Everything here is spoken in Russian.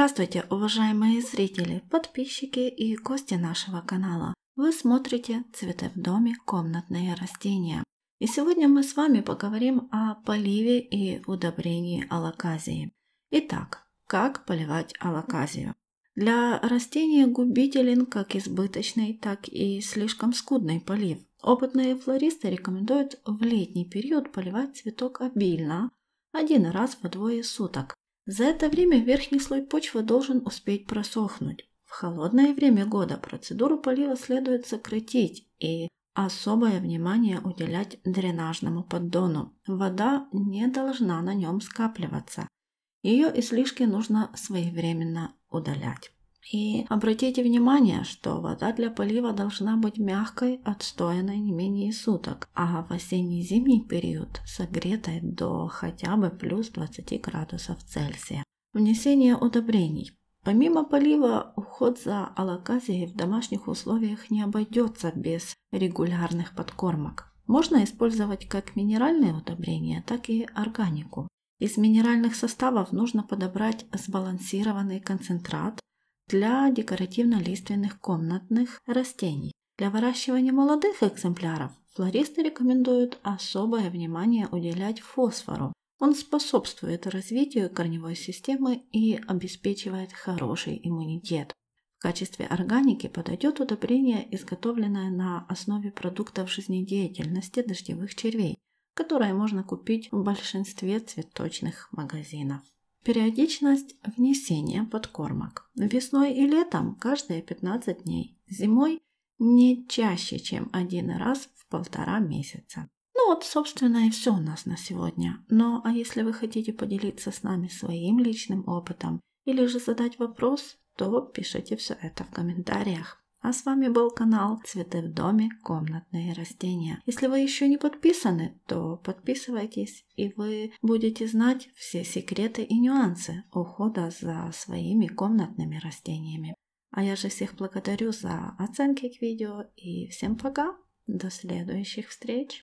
Здравствуйте, уважаемые зрители, подписчики и гости нашего канала. Вы смотрите «Цветы в доме. Комнатные растения». И сегодня мы с вами поговорим о поливе и удобрении алаказии. Итак, как поливать алаказию? Для растения губителен как избыточный, так и слишком скудный полив. Опытные флористы рекомендуют в летний период поливать цветок обильно, один раз в двое суток. За это время верхний слой почвы должен успеть просохнуть. В холодное время года процедуру полива следует сократить и особое внимание уделять дренажному поддону. Вода не должна на нем скапливаться. Ее излишки нужно своевременно удалять. И обратите внимание, что вода для полива должна быть мягкой, отстоянной не менее суток, а в осенне-зимний период согретой до хотя бы плюс 20 градусов Цельсия. Внесение удобрений. Помимо полива, уход за алаказией в домашних условиях не обойдется без регулярных подкормок. Можно использовать как минеральные удобрения, так и органику. Из минеральных составов нужно подобрать сбалансированный концентрат, для декоративно-лиственных комнатных растений. Для выращивания молодых экземпляров флористы рекомендуют особое внимание уделять фосфору. Он способствует развитию корневой системы и обеспечивает хороший иммунитет. В качестве органики подойдет удобрение, изготовленное на основе продуктов жизнедеятельности дождевых червей, которое можно купить в большинстве цветочных магазинов. Периодичность внесения подкормок. Весной и летом каждые 15 дней. Зимой не чаще, чем один раз в полтора месяца. Ну вот, собственно, и все у нас на сегодня. Но ну, а если вы хотите поделиться с нами своим личным опытом или же задать вопрос, то пишите все это в комментариях. А с вами был канал «Цветы в доме. Комнатные растения». Если вы еще не подписаны, то подписывайтесь, и вы будете знать все секреты и нюансы ухода за своими комнатными растениями. А я же всех благодарю за оценки к видео и всем пока! До следующих встреч!